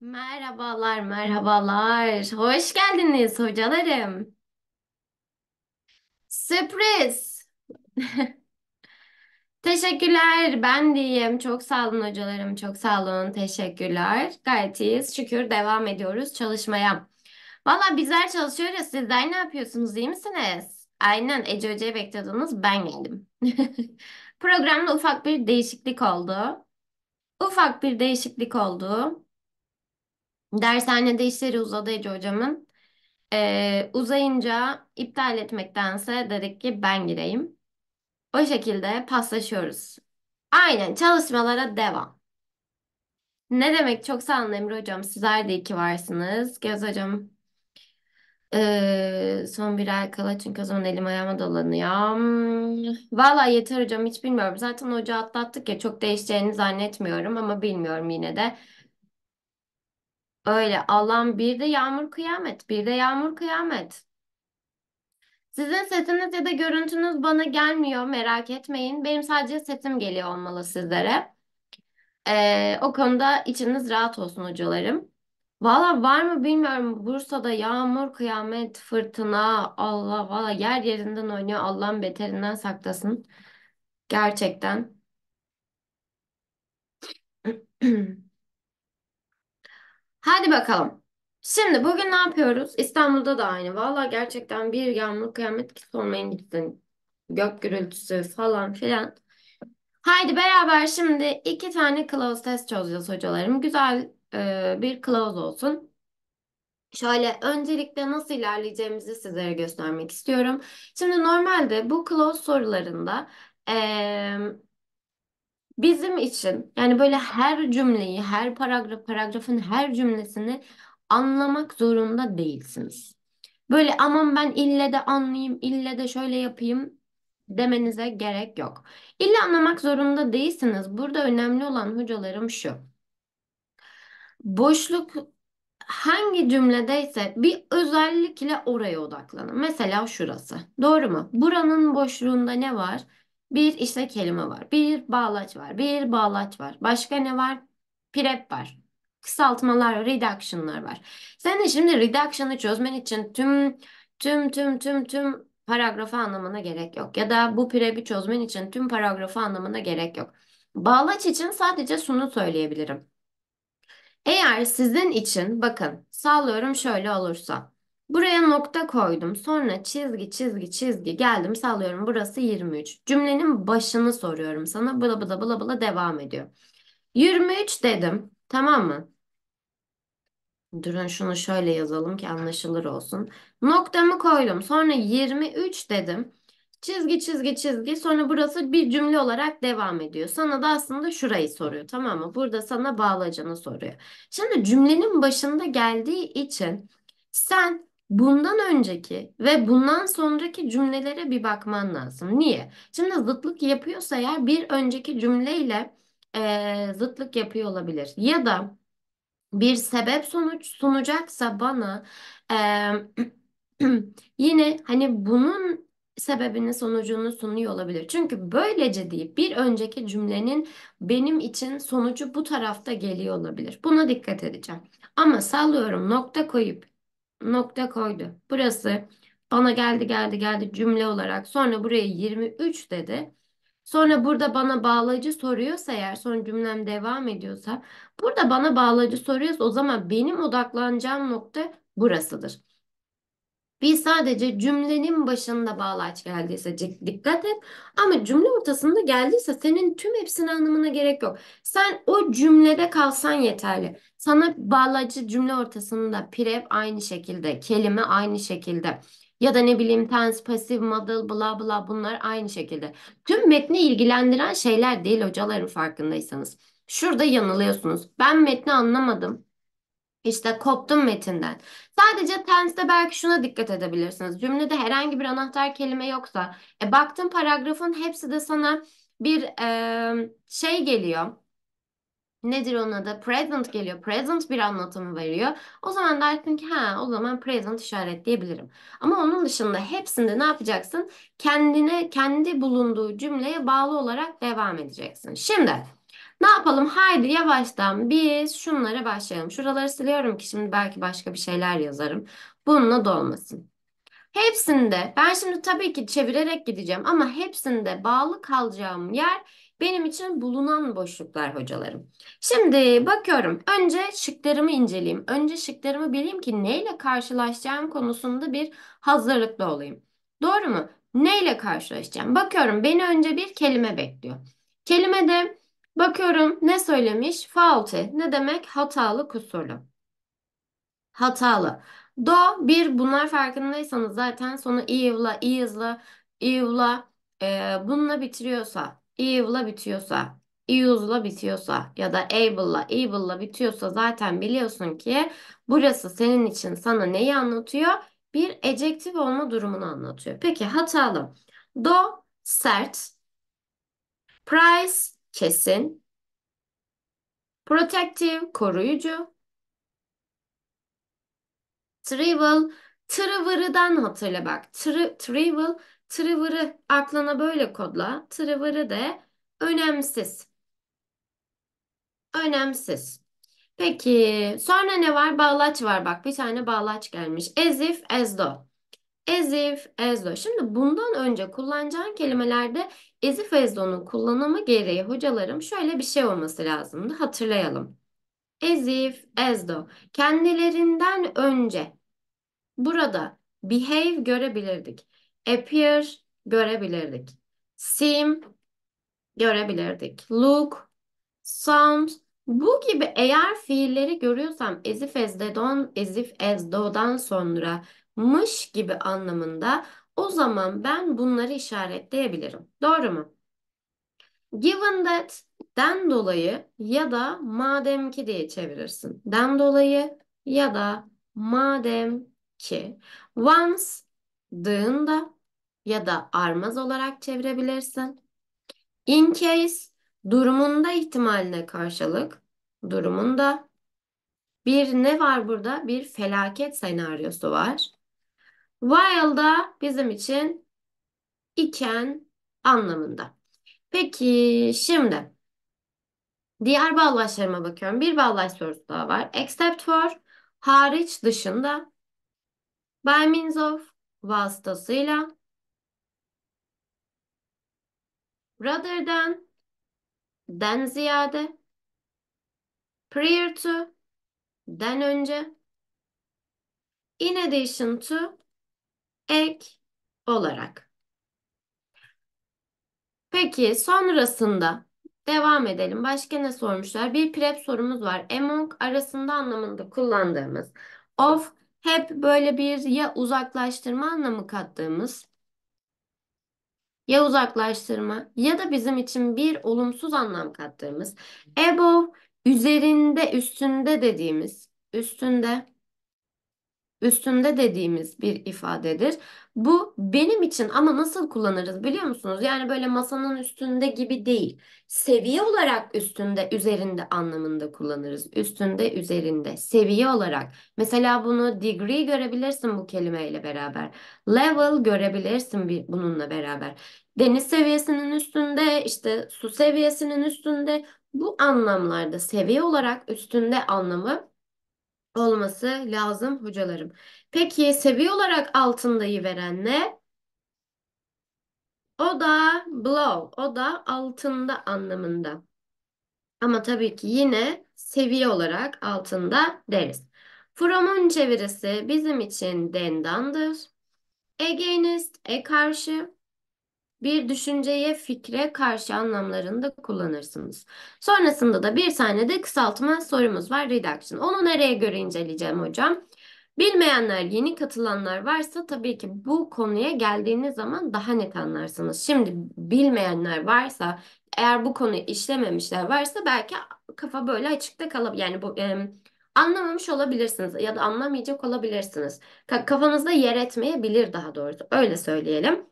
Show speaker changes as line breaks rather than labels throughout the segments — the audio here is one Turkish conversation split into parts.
Merhabalar, merhabalar. Hoş geldiniz hocalarım. Sürpriz. Teşekkürler. Ben diyeyim. Çok sağ olun hocalarım. Çok sağ olun. Teşekkürler. Gayet iyiyiz. Şükür devam ediyoruz çalışmaya. Valla bizler çalışıyoruz. Sizler ne yapıyorsunuz? iyi misiniz? Aynen Ece Hoca'yı bekliyordunuz. Ben geldim. Programda ufak bir değişiklik oldu. Ufak bir değişiklik oldu. Dershanede işleri uzadı Ece hocamın. Ee, uzayınca iptal etmektense dedik ki ben gireyim. O şekilde paslaşıyoruz. Aynen çalışmalara devam. Ne demek çok sağ olun Emre hocam. Sizler de iki varsınız. Göz hocam ee, son bir ay kala çünkü o zaman elim ayağıma dolanıyor. Valla yeter hocam hiç bilmiyorum. Zaten hoca atlattık ya çok değişeceğini zannetmiyorum ama bilmiyorum yine de. Öyle Allah'ım bir de yağmur kıyamet, bir de yağmur kıyamet. Sizin sesiniz ya da görüntünüz bana gelmiyor merak etmeyin. Benim sadece sesim geliyor olmalı sizlere. Ee, o konuda içiniz rahat olsun hocalarım. Valla var mı bilmiyorum. Bursa'da yağmur, kıyamet, fırtına. Allah valla yer yerinden oynuyor. Allah'ın beterinden saklasın. Gerçekten. Hadi bakalım. Şimdi bugün ne yapıyoruz? İstanbul'da da aynı. Valla gerçekten bir yağmur kıyamet ki sormayın gitsin. Gök gürültüsü falan filan. Haydi beraber şimdi iki tane kılavuz test çözeceğiz hocalarım. Güzel e, bir kılavuz olsun. Şöyle öncelikle nasıl ilerleyeceğimizi sizlere göstermek istiyorum. Şimdi normalde bu kılavuz sorularında e, Bizim için yani böyle her cümleyi, her paragraf, paragrafın her cümlesini anlamak zorunda değilsiniz. Böyle aman ben ille de anlayayım, ille de şöyle yapayım demenize gerek yok. İlle anlamak zorunda değilsiniz. Burada önemli olan hocalarım şu. Boşluk hangi cümledeyse bir özellikle oraya odaklanın. Mesela şurası. Doğru mu? Buranın boşluğunda ne var? Bir işte kelime var. Bir bağlaç var. Bir bağlaç var. Başka ne var? Prep var. Kısaltmalar, reduction'lar var. Sen de şimdi reduction'ı çözmen için tüm tüm tüm tüm tüm paragrafı anlamına gerek yok. Ya da bu prep'i çözmen için tüm paragrafı anlamına gerek yok. Bağlaç için sadece şunu söyleyebilirim. Eğer sizin için bakın sağlıyorum şöyle olursa. Buraya nokta koydum. Sonra çizgi çizgi çizgi geldim sallıyorum. Burası 23. Cümlenin başını soruyorum sana. Bla bla bla bla devam ediyor. 23 dedim. Tamam mı? Durun şunu şöyle yazalım ki anlaşılır olsun. Noktamı koydum. Sonra 23 dedim. Çizgi çizgi çizgi sonra burası bir cümle olarak devam ediyor. Sana da aslında şurayı soruyor tamam mı? Burada sana bağlacını soruyor. Şimdi cümlenin başında geldiği için sen bundan önceki ve bundan sonraki cümlelere bir bakman lazım. Niye? Şimdi zıtlık yapıyorsa eğer bir önceki cümleyle e, zıtlık yapıyor olabilir. Ya da bir sebep sonuç sunacaksa bana e, yine hani bunun sebebini sonucunu sunuyor olabilir. Çünkü böylece deyip bir önceki cümlenin benim için sonucu bu tarafta geliyor olabilir. Buna dikkat edeceğim. Ama sallıyorum nokta koyup nokta koydu. Burası bana geldi geldi geldi cümle olarak. Sonra buraya 23 dedi. Sonra burada bana bağlacı soruyorsa eğer son cümlem devam ediyorsa burada bana bağlacı soruyorsa o zaman benim odaklanacağım nokta burasıdır. Bir sadece cümlenin başında bağlaç geldiyse c- dikkat et. Ama cümle ortasında geldiyse senin tüm hepsinin anlamına gerek yok. Sen o cümlede kalsan yeterli. Sana bağlacı cümle ortasında prep aynı şekilde, kelime aynı şekilde. Ya da ne bileyim tense, pasif, modal, bla bla bunlar aynı şekilde. Tüm metni ilgilendiren şeyler değil hocaların farkındaysanız. Şurada yanılıyorsunuz. Ben metni anlamadım. İşte koptum metinden. Sadece tense'de belki şuna dikkat edebilirsiniz. Cümlede herhangi bir anahtar kelime yoksa, e, baktığın paragrafın hepsi de sana bir e, şey geliyor. Nedir onun adı? Present geliyor. Present bir anlatımı veriyor. O zaman dersin ki ha o zaman present işaretleyebilirim. Ama onun dışında hepsinde ne yapacaksın? Kendine, kendi bulunduğu cümleye bağlı olarak devam edeceksin. Şimdi ne yapalım? Haydi yavaştan biz şunlara başlayalım. Şuraları siliyorum ki şimdi belki başka bir şeyler yazarım. Bununla dolmasın. Hepsinde ben şimdi tabii ki çevirerek gideceğim ama hepsinde bağlı kalacağım yer benim için bulunan boşluklar hocalarım. Şimdi bakıyorum önce şıklarımı inceleyeyim. Önce şıklarımı bileyim ki neyle karşılaşacağım konusunda bir hazırlıklı olayım. Doğru mu? Neyle karşılaşacağım? Bakıyorum beni önce bir kelime bekliyor. Kelime de. Bakıyorum ne söylemiş? Faulty. Ne demek? Hatalı, kusurlu. Hatalı. Do bir bunlar farkındaysanız zaten sonu eve'la, is'la, eve'la e, bununla bitiriyorsa, eve'la bitiyorsa, use'la bitiyorsa ya da able'la, able'la bitiyorsa zaten biliyorsun ki burası senin için sana neyi anlatıyor? Bir ecektif olma durumunu anlatıyor. Peki hatalı. Do sert. Price kesin. Protective, koruyucu. trivial, tırıvırıdan hatırla bak. trivial, travel, tırıvırı aklına böyle kodla. Tırıvırı de önemsiz. Önemsiz. Peki sonra ne var? Bağlaç var bak. Bir tane bağlaç gelmiş. As if, as though as if, as though. Şimdi bundan önce kullanacağın kelimelerde as if, as though'nun kullanımı gereği hocalarım şöyle bir şey olması lazımdı. Hatırlayalım. As if, as though. Kendilerinden önce burada behave görebilirdik. Appear görebilirdik. Seem görebilirdik. Look, sound bu gibi eğer fiilleri görüyorsam as if as, don, as if as though'dan sonra mış gibi anlamında o zaman ben bunları işaretleyebilirim. Doğru mu? Given that den dolayı ya da madem ki diye çevirirsin. Den dolayı ya da madem ki. Once dığında ya da armaz olarak çevirebilirsin. In case durumunda ihtimaline karşılık durumunda bir ne var burada? Bir felaket senaryosu var. While da bizim için iken anlamında. Peki şimdi diğer bağlaçlarıma bakıyorum. Bir bağlaç sorusu daha var. Except for hariç dışında by means of vasıtasıyla rather than den ziyade prior to den önce in addition to ek olarak. Peki sonrasında devam edelim. Başka ne sormuşlar? Bir prep sorumuz var. Among arasında anlamında kullandığımız. Of hep böyle bir ya uzaklaştırma anlamı kattığımız ya uzaklaştırma ya da bizim için bir olumsuz anlam kattığımız above üzerinde üstünde dediğimiz üstünde üstünde dediğimiz bir ifadedir. Bu benim için ama nasıl kullanırız biliyor musunuz? Yani böyle masanın üstünde gibi değil. Seviye olarak üstünde, üzerinde anlamında kullanırız. Üstünde, üzerinde, seviye olarak. Mesela bunu degree görebilirsin bu kelimeyle beraber. Level görebilirsin bir, bununla beraber. Deniz seviyesinin üstünde, işte su seviyesinin üstünde bu anlamlarda seviye olarak üstünde anlamı olması lazım hocalarım. Peki seviye olarak altındayı veren ne? O da below, o da altında anlamında. Ama tabii ki yine seviye olarak altında deriz. From'un çevirisi bizim için dendandır. Against, e karşı bir düşünceye, fikre karşı anlamlarında kullanırsınız. Sonrasında da bir tane de kısaltma sorumuz var reduction. Onu nereye göre inceleyeceğim hocam? Bilmeyenler, yeni katılanlar varsa tabii ki bu konuya geldiğiniz zaman daha net anlarsınız. Şimdi bilmeyenler varsa, eğer bu konuyu işlememişler varsa belki kafa böyle açıkta kalabilir. Yani bu e, anlamamış olabilirsiniz ya da anlamayacak olabilirsiniz. kafanızda yer etmeyebilir daha doğrusu. Öyle söyleyelim.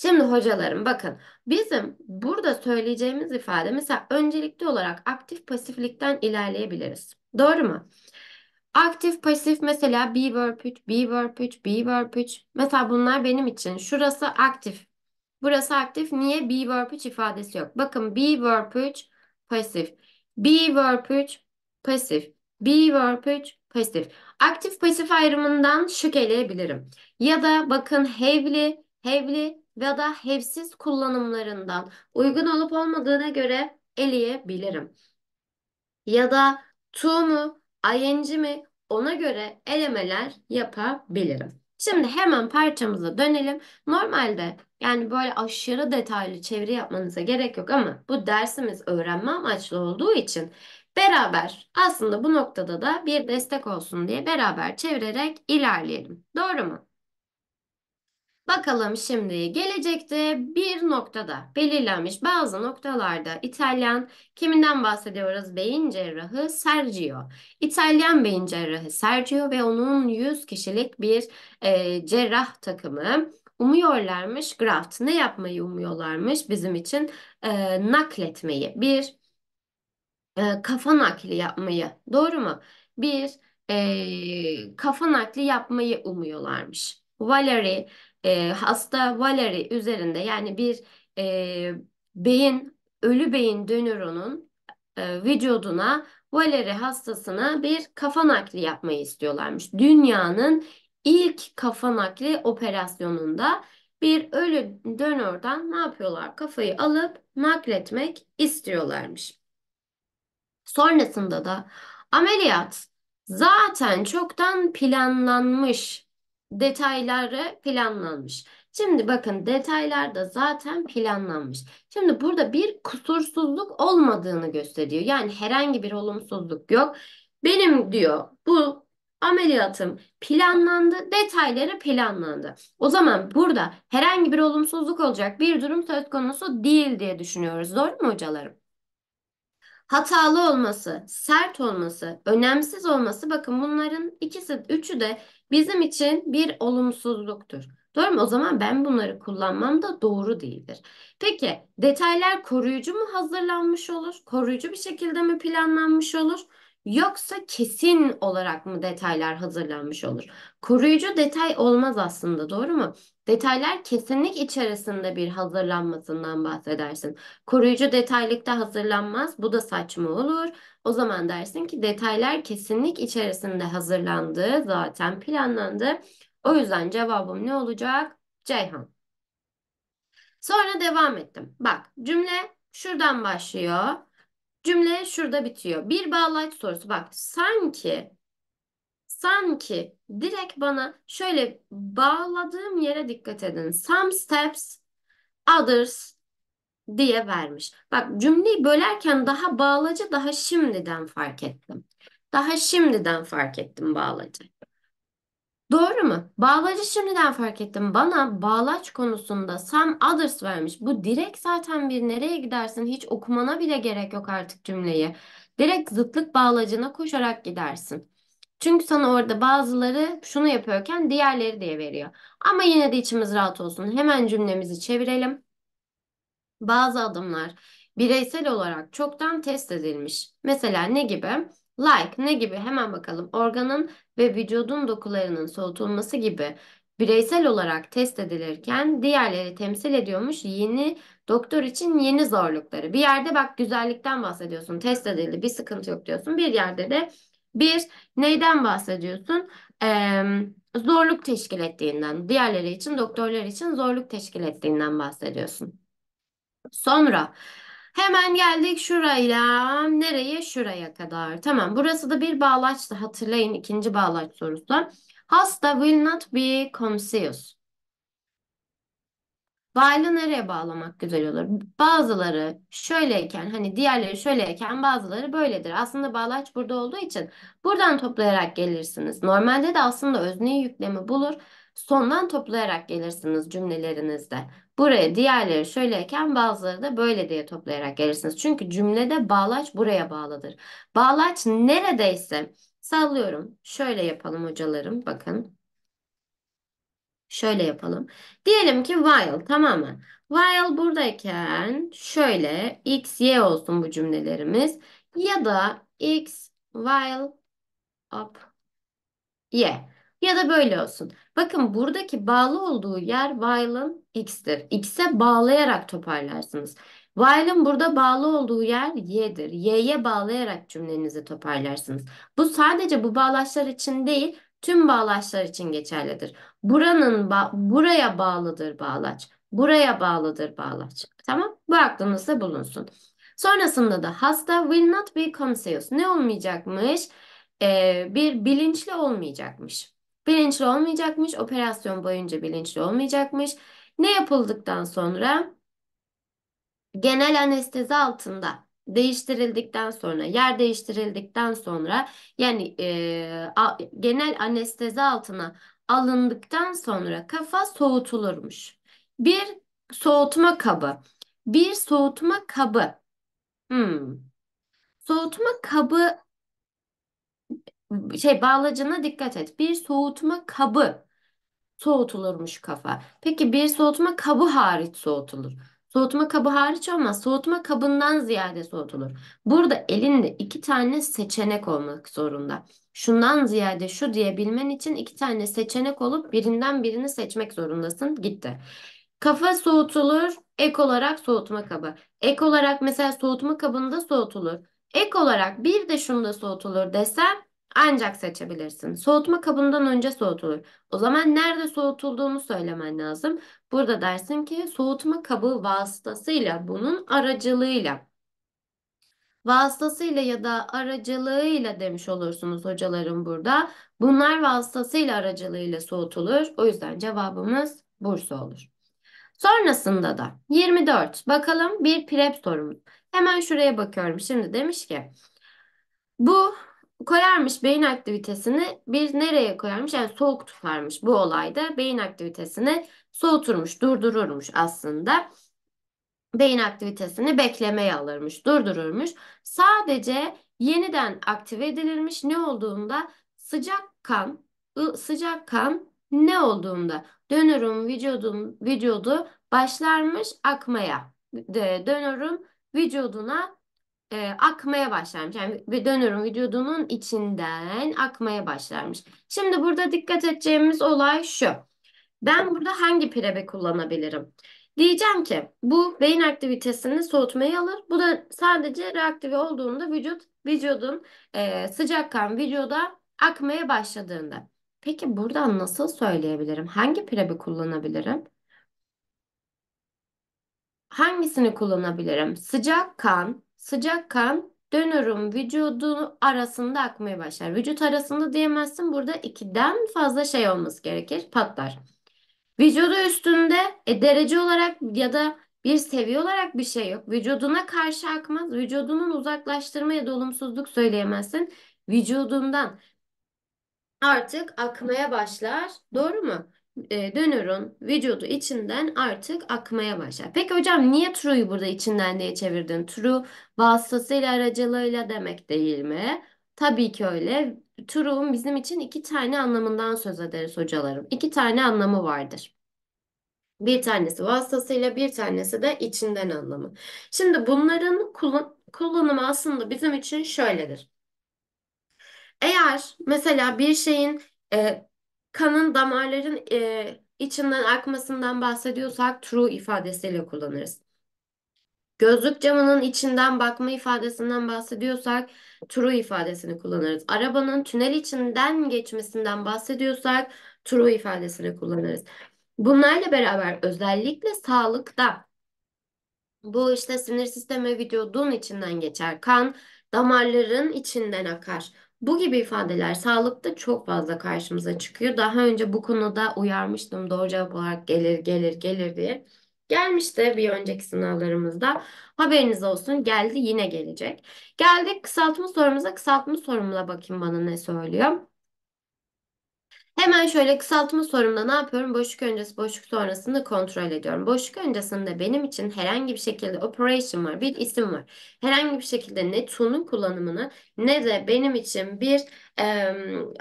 Şimdi hocalarım bakın bizim burada söyleyeceğimiz ifade mesela öncelikli olarak aktif pasiflikten ilerleyebiliriz. Doğru mu? Aktif pasif mesela be verb 3, be verb 3, be verb 3. Mesela bunlar benim için şurası aktif. Burası aktif. Niye? Be verb 3 ifadesi yok. Bakın be verb 3 pasif. Be verb 3 pasif. Be verb 3 pasif. Aktif pasif ayrımından şık eleyebilirim. Ya da bakın have'li, have'li veya da hevsiz kullanımlarından uygun olup olmadığına göre eleyebilirim. Ya da to mu, ing mi ona göre elemeler yapabilirim. Şimdi hemen parçamıza dönelim. Normalde yani böyle aşırı detaylı çeviri yapmanıza gerek yok ama bu dersimiz öğrenme amaçlı olduğu için beraber aslında bu noktada da bir destek olsun diye beraber çevirerek ilerleyelim. Doğru mu? Bakalım şimdi gelecekte bir noktada belirlenmiş bazı noktalarda İtalyan kiminden bahsediyoruz? Beyin cerrahı Sergio. İtalyan beyin cerrahı Sergio ve onun 100 kişilik bir e, cerrah takımı umuyorlarmış graft. Ne yapmayı umuyorlarmış bizim için? E, nakletmeyi, bir e, kafa nakli yapmayı. Doğru mu? Bir e, kafa nakli yapmayı umuyorlarmış. Valerie e, hasta Valeri üzerinde yani bir e, beyin ölü beyin dönürünün e, vücuduna Valeri hastasına bir kafa nakli yapmayı istiyorlarmış. Dünyanın ilk kafa nakli operasyonunda bir ölü dönörden ne yapıyorlar? Kafayı alıp nakletmek istiyorlarmış. Sonrasında da ameliyat zaten çoktan planlanmış detayları planlanmış. Şimdi bakın detaylar da zaten planlanmış. Şimdi burada bir kusursuzluk olmadığını gösteriyor. Yani herhangi bir olumsuzluk yok. Benim diyor bu ameliyatım planlandı, detayları planlandı. O zaman burada herhangi bir olumsuzluk olacak bir durum söz konusu değil diye düşünüyoruz. Doğru mu hocalarım? Hatalı olması, sert olması, önemsiz olması bakın bunların ikisi, üçü de bizim için bir olumsuzluktur. Doğru mu? O zaman ben bunları kullanmam da doğru değildir. Peki detaylar koruyucu mu hazırlanmış olur? Koruyucu bir şekilde mi planlanmış olur? Yoksa kesin olarak mı detaylar hazırlanmış olur? Koruyucu detay olmaz aslında doğru mu? Detaylar kesinlik içerisinde bir hazırlanmasından bahsedersin. Koruyucu detaylıkta hazırlanmaz. Bu da saçma olur. O zaman dersin ki detaylar kesinlik içerisinde hazırlandı, zaten planlandı. O yüzden cevabım ne olacak? Ceyhan. Sonra devam ettim. Bak cümle şuradan başlıyor. Cümle şurada bitiyor. Bir bağlaç sorusu. Bak sanki sanki direkt bana şöyle bağladığım yere dikkat edin. Some steps, others, diye vermiş. Bak cümleyi bölerken daha bağlacı daha şimdiden fark ettim. Daha şimdiden fark ettim bağlacı. Doğru mu? Bağlacı şimdiden fark ettim. Bana bağlaç konusunda sam others vermiş. Bu direkt zaten bir nereye gidersin hiç okumana bile gerek yok artık cümleyi. Direkt zıtlık bağlacına koşarak gidersin. Çünkü sana orada bazıları şunu yapıyorken diğerleri diye veriyor. Ama yine de içimiz rahat olsun. Hemen cümlemizi çevirelim. Bazı adımlar bireysel olarak çoktan test edilmiş. Mesela ne gibi? Like ne gibi? Hemen bakalım. Organın ve vücudun dokularının soğutulması gibi bireysel olarak test edilirken diğerleri temsil ediyormuş yeni doktor için yeni zorlukları. Bir yerde bak güzellikten bahsediyorsun. Test edildi. Bir sıkıntı yok diyorsun. Bir yerde de bir neyden bahsediyorsun? Ee, zorluk teşkil ettiğinden, diğerleri için doktorlar için zorluk teşkil ettiğinden bahsediyorsun. Sonra hemen geldik şuraya. Nereye? Şuraya kadar. Tamam. Burası da bir bağlaçtı. Hatırlayın ikinci bağlaç sorusu. Hasta will not be confused. While'ı nereye bağlamak güzel olur? Bazıları şöyleyken hani diğerleri şöyleyken bazıları böyledir. Aslında bağlaç burada olduğu için buradan toplayarak gelirsiniz. Normalde de aslında özne yüklemi bulur. Sondan toplayarak gelirsiniz cümlelerinizde. Buraya diğerleri şöyleyken bazıları da böyle diye toplayarak gelirsiniz. Çünkü cümlede bağlaç buraya bağlıdır. Bağlaç neredeyse sallıyorum. Şöyle yapalım hocalarım bakın. Şöyle yapalım. Diyelim ki while tamam mı? While buradayken şöyle x, y olsun bu cümlelerimiz. Ya da x, while, up, y ya da böyle olsun. Bakın buradaki bağlı olduğu yer while'ın x'tir. X'e bağlayarak toparlarsınız. While'ın burada bağlı olduğu yer y'dir. Y'ye bağlayarak cümlenizi toparlarsınız. Bu sadece bu bağlaçlar için değil, tüm bağlaçlar için geçerlidir. Buranın ba buraya bağlıdır bağlaç. Buraya bağlıdır bağlaç. Tamam? Bu aklınızda bulunsun. Sonrasında da hasta will not be conscious. Ne olmayacakmış? Ee, bir bilinçli olmayacakmış. Bilinçli olmayacakmış, operasyon boyunca bilinçli olmayacakmış. Ne yapıldıktan sonra? Genel anestezi altında değiştirildikten sonra, yer değiştirildikten sonra yani e, a, genel anestezi altına alındıktan sonra kafa soğutulurmuş. Bir soğutma kabı. Bir soğutma kabı. Hmm. Soğutma kabı şey bağlacına dikkat et. Bir soğutma kabı soğutulurmuş kafa. Peki bir soğutma kabı hariç soğutulur. Soğutma kabı hariç olmaz. Soğutma kabından ziyade soğutulur. Burada elinde iki tane seçenek olmak zorunda. Şundan ziyade şu diyebilmen için iki tane seçenek olup birinden birini seçmek zorundasın. Gitti. Kafa soğutulur, ek olarak soğutma kabı. Ek olarak mesela soğutma kabında soğutulur. Ek olarak bir de şunda soğutulur desem ancak seçebilirsin. Soğutma kabından önce soğutulur. O zaman nerede soğutulduğunu söylemen lazım. Burada dersin ki soğutma kabı vasıtasıyla bunun aracılığıyla vasıtasıyla ya da aracılığıyla demiş olursunuz hocalarım burada. Bunlar vasıtasıyla aracılığıyla soğutulur. O yüzden cevabımız Bursa olur. Sonrasında da 24. Bakalım bir prep sorumuz. Hemen şuraya bakıyorum. Şimdi demiş ki bu koyarmış beyin aktivitesini bir nereye koyarmış? Yani soğuk tutarmış bu olayda. Beyin aktivitesini soğuturmuş, durdururmuş aslında. Beyin aktivitesini beklemeye alırmış, durdururmuş. Sadece yeniden aktive edilirmiş. Ne olduğunda sıcak kan, sıcak kan ne olduğunda dönürüm vücudum vücudu başlarmış akmaya. Dönürüm vücuduna e, akmaya başlarmış. Yani dönürün vücudunun içinden akmaya başlarmış. Şimdi burada dikkat edeceğimiz olay şu. Ben burada hangi prebi kullanabilirim? Diyeceğim ki bu beyin aktivitesini soğutmayı alır. Bu da sadece reaktive olduğunda vücut vücudun e, sıcak kan vücuda akmaya başladığında. Peki buradan nasıl söyleyebilirim? Hangi prebi kullanabilirim? Hangisini kullanabilirim? Sıcak kan sıcak kan dönürüm vücudu arasında akmaya başlar. Vücut arasında diyemezsin. Burada ikiden fazla şey olması gerekir. Patlar. Vücudu üstünde e, derece olarak ya da bir seviye olarak bir şey yok. Vücuduna karşı akmaz. Vücudunun uzaklaştırma ya da olumsuzluk söyleyemezsin. Vücudundan artık akmaya başlar. Doğru mu? E, dönürün vücudu içinden artık akmaya başlar. Peki hocam niye true'yu burada içinden diye çevirdin? True vasıtasıyla aracılığıyla demek değil mi? Tabii ki öyle. True'un bizim için iki tane anlamından söz ederiz hocalarım. İki tane anlamı vardır. Bir tanesi vasıtasıyla bir tanesi de içinden anlamı. Şimdi bunların kullan kullanımı aslında bizim için şöyledir. Eğer mesela bir şeyin e, kanın damarların e, içinden akmasından bahsediyorsak true ifadesiyle kullanırız. Gözlük camının içinden bakma ifadesinden bahsediyorsak true ifadesini kullanırız. Arabanın tünel içinden geçmesinden bahsediyorsak true ifadesini kullanırız. Bunlarla beraber özellikle sağlıkta bu işte sinir sistemi vücudun içinden geçer. Kan damarların içinden akar. Bu gibi ifadeler sağlıkta çok fazla karşımıza çıkıyor. Daha önce bu konuda uyarmıştım doğru cevap olarak gelir gelir gelir diye. Gelmişti bir önceki sınavlarımızda. Haberiniz olsun geldi yine gelecek. Geldik kısaltma sorumuza. Kısaltma sorumla bakayım bana ne söylüyor. Hemen şöyle kısaltma sorumda ne yapıyorum? Boşluk öncesi, boşluk sonrasını kontrol ediyorum. Boşluk öncesinde benim için herhangi bir şekilde operation var, bir isim var. Herhangi bir şekilde ne to'nun kullanımını ne de benim için bir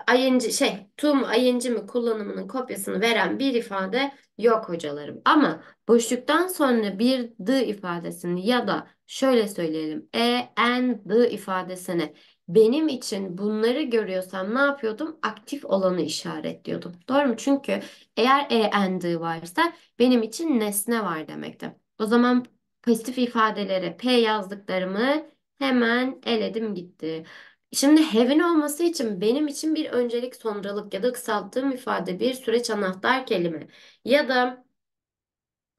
e, ing şey to mu ing mi kullanımının kopyasını veren bir ifade yok hocalarım. Ama boşluktan sonra bir d ifadesini ya da şöyle söyleyelim e, en, d ifadesini benim için bunları görüyorsam ne yapıyordum? Aktif olanı işaretliyordum. Doğru mu? Çünkü eğer e endi varsa benim için nesne var demekti. O zaman pozitif ifadelere p yazdıklarımı hemen eledim gitti. Şimdi have'in olması için benim için bir öncelik sonralık ya da kısalttığım ifade bir süreç anahtar kelime ya da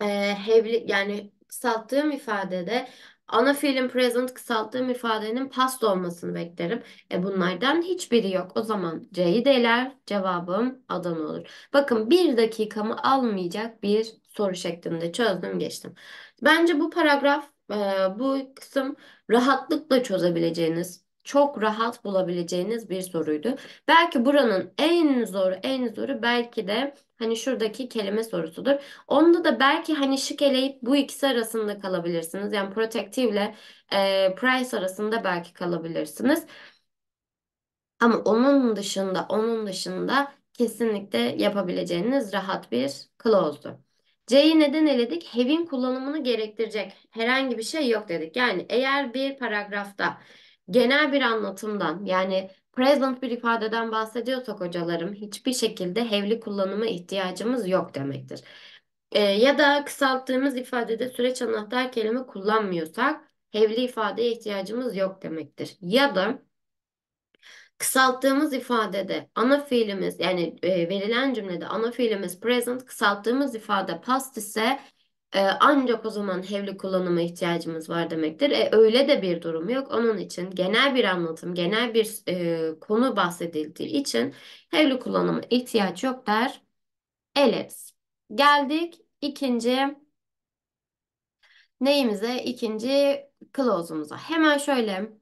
e, have'li yani kısalttığım ifadede Ana fiilin present kısalttığım ifadenin past olmasını beklerim. E bunlardan hiçbiri yok. O zaman C'yi de cevabım Adana olur. Bakın bir dakikamı almayacak bir soru şeklinde çözdüm geçtim. Bence bu paragraf e, bu kısım rahatlıkla çözebileceğiniz çok rahat bulabileceğiniz bir soruydu. Belki buranın en zoru en zoru belki de hani şuradaki kelime sorusudur. Onda da belki hani şık eleyip bu ikisi arasında kalabilirsiniz. Yani protective ile e, price arasında belki kalabilirsiniz. Ama onun dışında onun dışında kesinlikle yapabileceğiniz rahat bir close'du. C'yi neden eledik? Have'in kullanımını gerektirecek herhangi bir şey yok dedik. Yani eğer bir paragrafta genel bir anlatımdan yani present bir ifadeden bahsediyorsak hocalarım hiçbir şekilde havely kullanıma ihtiyacımız yok demektir. E, ya da kısalttığımız ifadede süreç anahtar kelime kullanmıyorsak havely ifadeye ihtiyacımız yok demektir. Ya da Kısalttığımız ifadede ana fiilimiz yani e, verilen cümlede ana fiilimiz present, kısalttığımız ifade past ise e, ancak o zaman hevli kullanıma ihtiyacımız var demektir. E, öyle de bir durum yok. Onun için genel bir anlatım, genel bir e, konu bahsedildiği için hevli kullanıma ihtiyaç yok der eleriz. Geldik ikinci neyimize? İkinci kılavuzumuza. Hemen şöyle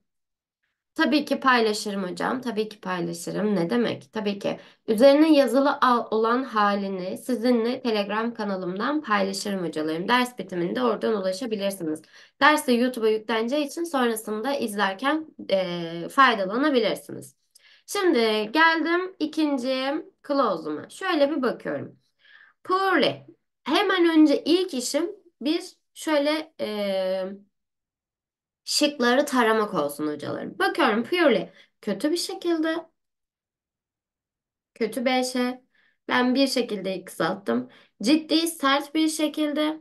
Tabii ki paylaşırım hocam. Tabii ki paylaşırım. Ne demek? Tabii ki. Üzerine yazılı olan halini sizinle Telegram kanalımdan paylaşırım hocalarım. Ders bitiminde oradan ulaşabilirsiniz. Ders de YouTube'a yükleneceği için sonrasında izlerken e, faydalanabilirsiniz. Şimdi geldim ikinci close'uma. Şöyle bir bakıyorum. Poorly. Hemen önce ilk işim bir şöyle e, Şıkları taramak olsun hocalarım. Bakıyorum purely kötü bir şekilde. Kötü bir şey. Ben bir şekilde kısalttım. Ciddi sert bir şekilde.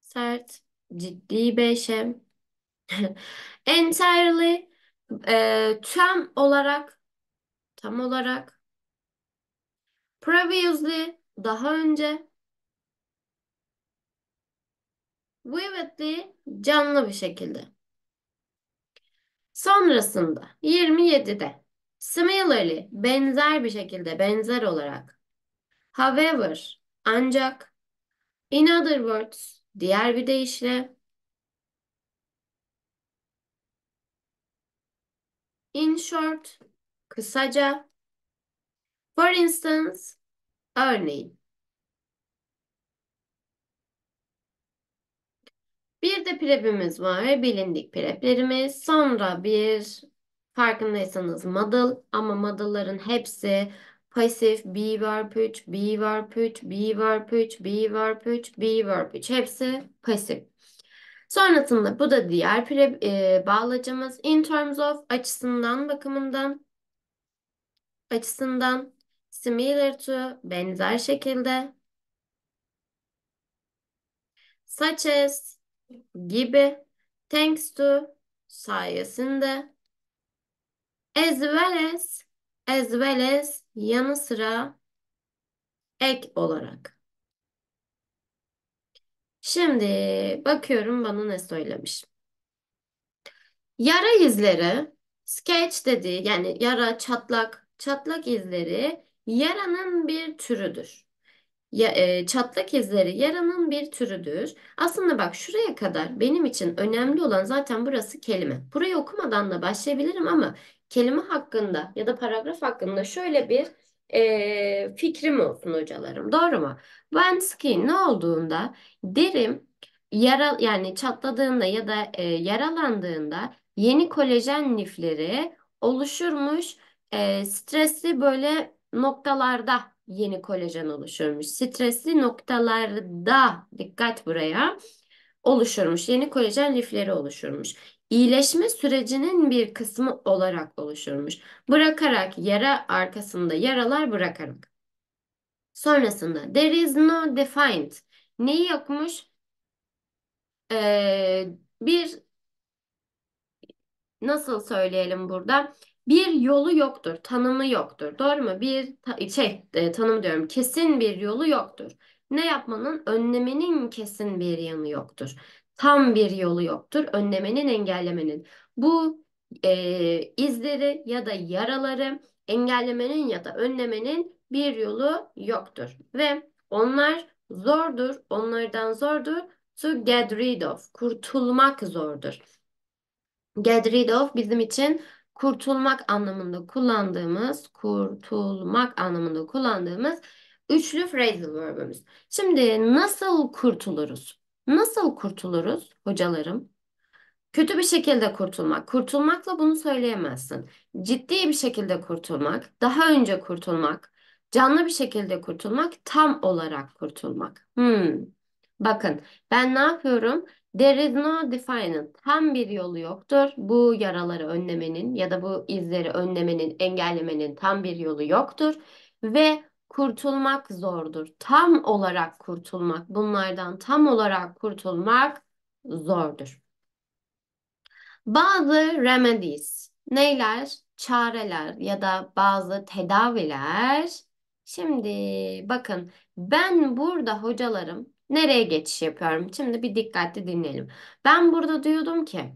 Sert. Ciddi bir Entirely. E, tüm olarak. Tam olarak. Previously. Daha önce. Bu evetliği canlı bir şekilde. Sonrasında 27'de similarly benzer bir şekilde benzer olarak however ancak in other words diğer bir deyişle in short kısaca for instance örneğin Bir de prep'imiz var. Bilindik prep'lerimiz. Sonra bir farkındaysanız model ama model'ların hepsi pasif be verb 3, be verb 3, be verb 3, be verb 3, be verb 3. Hepsi pasif. Sonrasında bu da diğer prep e, bağlacımız. In terms of açısından bakımından açısından similar to benzer şekilde such as gibi thanks to sayesinde as well as as well as yanı sıra ek olarak. Şimdi bakıyorum bana ne söylemiş. Yara izleri sketch dedi yani yara çatlak çatlak izleri yaranın bir türüdür. Ya, e, çatlak izleri yaranın bir türüdür. Aslında bak şuraya kadar benim için önemli olan zaten burası kelime. Burayı okumadan da başlayabilirim ama kelime hakkında ya da paragraf hakkında şöyle bir e, fikrim olsun hocalarım. Doğru mu? When skin ne olduğunda derim yara yani çatladığında ya da e, yaralandığında yeni kolajen lifleri oluşurmuş e, stresli böyle noktalarda yeni kolajen oluşurmuş. Stresli noktalarda dikkat buraya oluşurmuş. Yeni kolajen lifleri oluşurmuş. İyileşme sürecinin bir kısmı olarak oluşurmuş. Bırakarak yara arkasında yaralar bırakarak. Sonrasında there is no defined. Neyi yokmuş? Ee, bir nasıl söyleyelim burada? bir yolu yoktur, tanımı yoktur. Doğru mu? Bir ta şey, e, tanım diyorum. Kesin bir yolu yoktur. Ne yapmanın? Önlemenin kesin bir yanı yoktur. Tam bir yolu yoktur. Önlemenin, engellemenin. Bu e, izleri ya da yaraları engellemenin ya da önlemenin bir yolu yoktur. Ve onlar zordur, onlardan zordur. To get rid of, kurtulmak zordur. Get rid of bizim için kurtulmak anlamında kullandığımız, kurtulmak anlamında kullandığımız üçlü phrasal verbimiz. Şimdi nasıl kurtuluruz? Nasıl kurtuluruz hocalarım? Kötü bir şekilde kurtulmak. Kurtulmakla bunu söyleyemezsin. Ciddi bir şekilde kurtulmak, daha önce kurtulmak, canlı bir şekilde kurtulmak, tam olarak kurtulmak. Hmm. Bakın ben ne yapıyorum? There is no definite. Tam bir yolu yoktur. Bu yaraları önlemenin ya da bu izleri önlemenin, engellemenin tam bir yolu yoktur. Ve kurtulmak zordur. Tam olarak kurtulmak, bunlardan tam olarak kurtulmak zordur. Bazı remedies, neyler? Çareler ya da bazı tedaviler. Şimdi bakın ben burada hocalarım Nereye geçiş yapıyorum? Şimdi bir dikkatli dinleyelim. Ben burada diyordum ki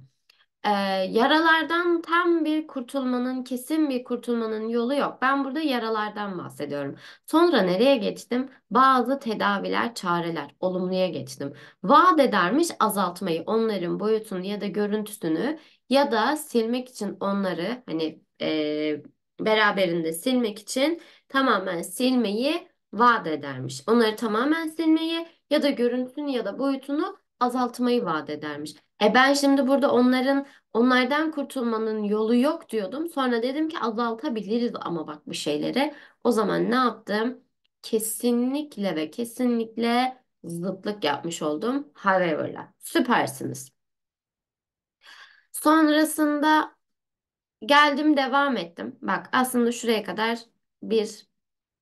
e, yaralardan tam bir kurtulmanın, kesin bir kurtulmanın yolu yok. Ben burada yaralardan bahsediyorum. Sonra nereye geçtim? Bazı tedaviler, çareler, olumluya geçtim. Vaat edermiş azaltmayı, onların boyutunu ya da görüntüsünü ya da silmek için onları hani e, beraberinde silmek için tamamen silmeyi vaat edermiş. Onları tamamen silmeyi ya da görüntüsünü ya da boyutunu azaltmayı vaat edermiş. E ben şimdi burada onların onlardan kurtulmanın yolu yok diyordum. Sonra dedim ki azaltabiliriz ama bak bir şeylere. O zaman ne yaptım? Kesinlikle ve kesinlikle zıtlık yapmış oldum. However'la. Süpersiniz. Sonrasında geldim devam ettim. Bak aslında şuraya kadar bir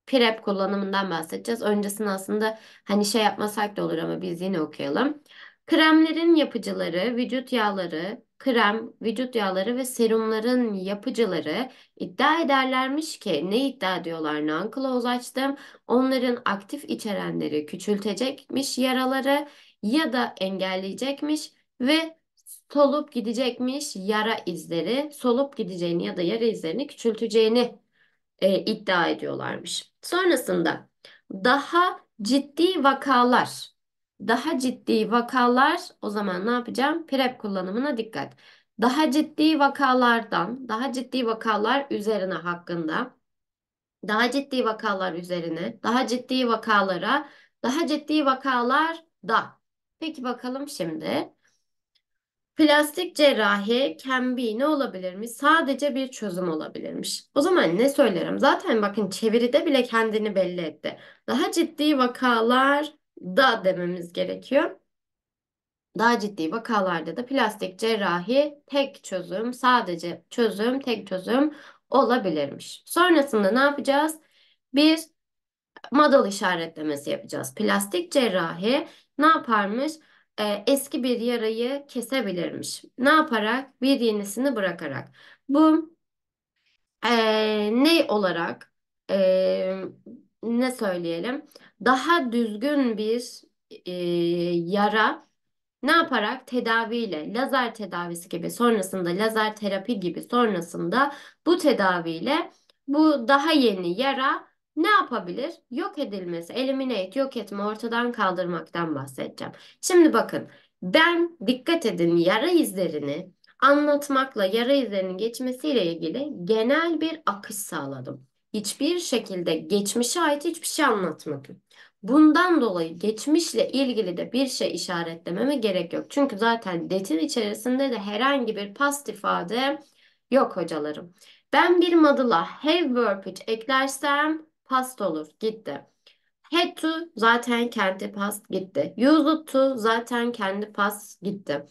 prep e kullanımından bahsedeceğiz. Öncesinde aslında hani şey yapmasak da olur ama biz yine okuyalım. Kremlerin yapıcıları, vücut yağları, krem, vücut yağları ve serumların yapıcıları iddia ederlermiş ki ne iddia ediyorlar? Nankloz açtım. Onların aktif içerenleri küçültecekmiş yaraları ya da engelleyecekmiş ve solup gidecekmiş yara izleri, solup gideceğini ya da yara izlerini küçülteceğini e, iddia ediyorlarmış. Sonrasında daha ciddi vakalar, daha ciddi vakalar o zaman ne yapacağım? PrEP e kullanımına dikkat. Daha ciddi vakalardan, daha ciddi vakalar üzerine hakkında, daha ciddi vakalar üzerine, daha ciddi vakalara, daha ciddi vakalar da. Peki bakalım şimdi. Plastik cerrahi kembi ne olabilirmiş? Sadece bir çözüm olabilirmiş. O zaman ne söylerim? Zaten bakın çeviride bile kendini belli etti. Daha ciddi vakalar da dememiz gerekiyor. Daha ciddi vakalarda da plastik cerrahi tek çözüm, sadece çözüm, tek çözüm olabilirmiş. Sonrasında ne yapacağız? Bir modal işaretlemesi yapacağız. Plastik cerrahi ne yaparmış? e, eski bir yarayı kesebilirmiş. Ne yaparak? Bir yenisini bırakarak. Bu e, ne olarak? E, ne söyleyelim? Daha düzgün bir e, yara ne yaparak tedaviyle lazer tedavisi gibi sonrasında lazer terapi gibi sonrasında bu tedaviyle bu daha yeni yara ne yapabilir? Yok edilmesi, eliminate, yok etme, ortadan kaldırmaktan bahsedeceğim. Şimdi bakın ben dikkat edin yara izlerini anlatmakla yara izlerinin geçmesiyle ilgili genel bir akış sağladım. Hiçbir şekilde geçmişe ait hiçbir şey anlatmadım. Bundan dolayı geçmişle ilgili de bir şey işaretlememe gerek yok. Çünkü zaten detin içerisinde de herhangi bir past ifade yok hocalarım. Ben bir madala have verb which eklersem past olur. Gitti. Had to zaten kendi past gitti. Used to zaten kendi past gitti.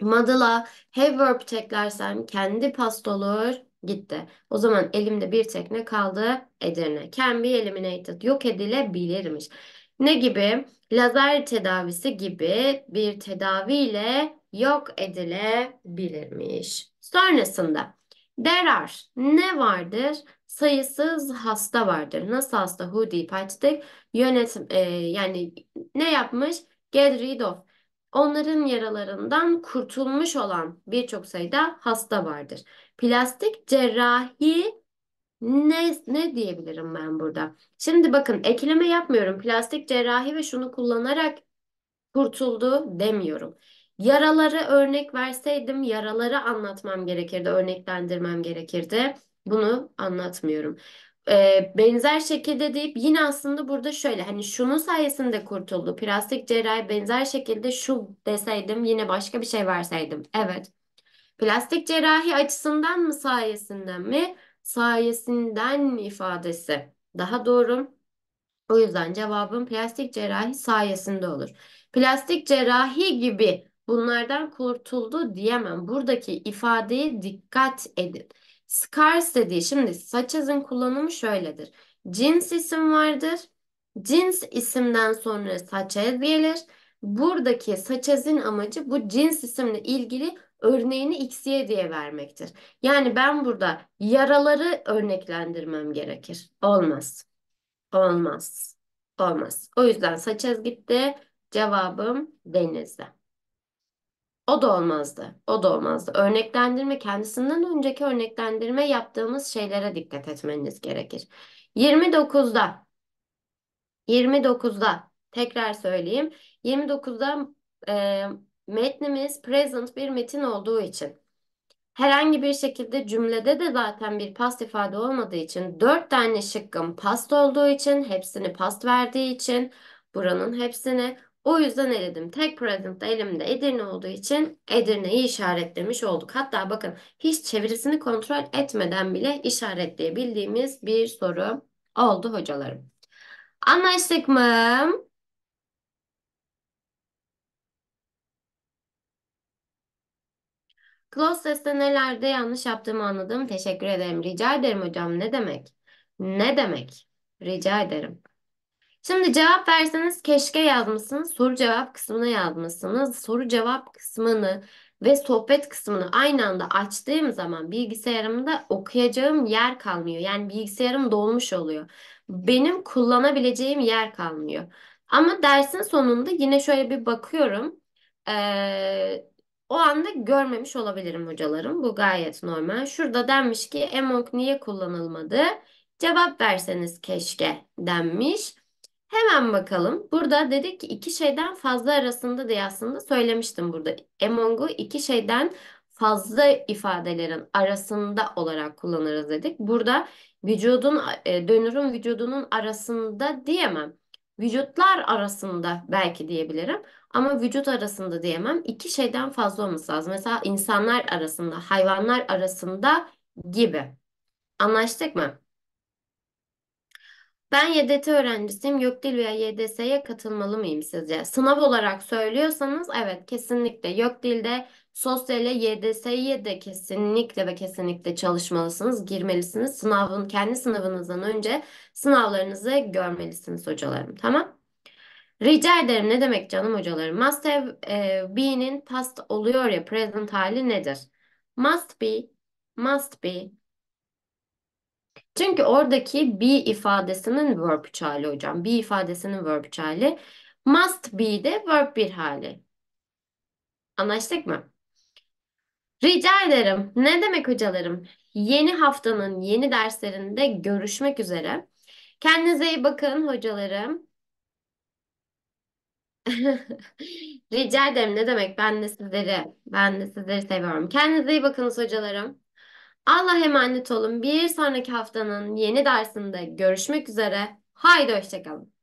Madala have verb teklersem kendi past olur gitti. O zaman elimde bir tekne kaldı Edirne. Can be eliminated. Yok edilebilirmiş. Ne gibi? Lazer tedavisi gibi bir tedaviyle yok edilebilirmiş. Sonrasında there are ne vardır? sayısız hasta vardır. Nasıl hasta? Who departed? Yönetim e, yani ne yapmış? Get rid of. Onların yaralarından kurtulmuş olan birçok sayıda hasta vardır. Plastik cerrahi ne, ne diyebilirim ben burada? Şimdi bakın ekleme yapmıyorum. Plastik cerrahi ve şunu kullanarak kurtuldu demiyorum. Yaraları örnek verseydim yaraları anlatmam gerekirdi, örneklendirmem gerekirdi. Bunu anlatmıyorum. E, benzer şekilde deyip yine aslında burada şöyle hani şunun sayesinde kurtuldu. Plastik cerrahi benzer şekilde şu deseydim yine başka bir şey verseydim. Evet. Plastik cerrahi açısından mı sayesinden mi? Sayesinden ifadesi. Daha doğru. O yüzden cevabım plastik cerrahi sayesinde olur. Plastik cerrahi gibi bunlardan kurtuldu diyemem. Buradaki ifadeye dikkat edin. Scars dediği şimdi saç izin kullanımı şöyledir. Cins isim vardır. Cins isimden sonra saç ez gelir. Buradaki saç ezin amacı bu cins isimle ilgili örneğini x'ye diye vermektir. Yani ben burada yaraları örneklendirmem gerekir. Olmaz. Olmaz. Olmaz. O yüzden saç ez gitti. Cevabım denizde. O da olmazdı. O da olmazdı. Örneklendirme kendisinden önceki örneklendirme yaptığımız şeylere dikkat etmeniz gerekir. 29'da 29'da tekrar söyleyeyim. 29'da e, metnimiz present bir metin olduğu için herhangi bir şekilde cümlede de zaten bir past ifade olmadığı için dört tane şıkkım past olduğu için hepsini past verdiği için buranın hepsini o yüzden eledim. Tek present'ta elimde Edirne olduğu için Edirne'yi işaretlemiş olduk. Hatta bakın hiç çevirisini kontrol etmeden bile işaretleyebildiğimiz bir soru oldu hocalarım. Anlaştık mı? Close test'te nelerde yanlış yaptığımı anladım. Teşekkür ederim. Rica ederim hocam. Ne demek? Ne demek? Rica ederim. Şimdi cevap verseniz keşke yazmışsınız, soru cevap kısmına yazmışsınız. Soru cevap kısmını ve sohbet kısmını aynı anda açtığım zaman bilgisayarımda okuyacağım yer kalmıyor. Yani bilgisayarım dolmuş oluyor. Benim kullanabileceğim yer kalmıyor. Ama dersin sonunda yine şöyle bir bakıyorum. Ee, o anda görmemiş olabilirim hocalarım. Bu gayet normal. Şurada denmiş ki Emok niye kullanılmadı? Cevap verseniz keşke denmiş. Hemen bakalım. Burada dedik ki iki şeyden fazla arasında diye aslında söylemiştim burada. Among'u iki şeyden fazla ifadelerin arasında olarak kullanırız dedik. Burada vücudun e, dönürün vücudunun arasında diyemem. Vücutlar arasında belki diyebilirim ama vücut arasında diyemem. İki şeyden fazla olması lazım. Mesela insanlar arasında, hayvanlar arasında gibi. Anlaştık mı? Ben YDT öğrencisiyim. YÖKDİL veya YDS'ye katılmalı mıyım sizce? Sınav olarak söylüyorsanız evet kesinlikle YÖKDİL'de sosyale YDS'ye de kesinlikle ve kesinlikle çalışmalısınız, girmelisiniz. Sınavın kendi sınavınızdan önce sınavlarınızı görmelisiniz hocalarım. Tamam? Rica ederim ne demek canım hocalarım? Must have e, be'nin past oluyor ya present hali nedir? Must be, must be, çünkü oradaki be ifadesinin verb 3 hali hocam. Be ifadesinin verb 3 hali. Must be de verb 1 hali. Anlaştık mı? Rica ederim. Ne demek hocalarım? Yeni haftanın yeni derslerinde görüşmek üzere. Kendinize iyi bakın hocalarım. Rica ederim. Ne demek? Ben de sizleri, ben de sizleri seviyorum. Kendinize iyi bakınız hocalarım. Allah'a emanet olun. Bir sonraki haftanın yeni dersinde görüşmek üzere. Haydi hoşçakalın.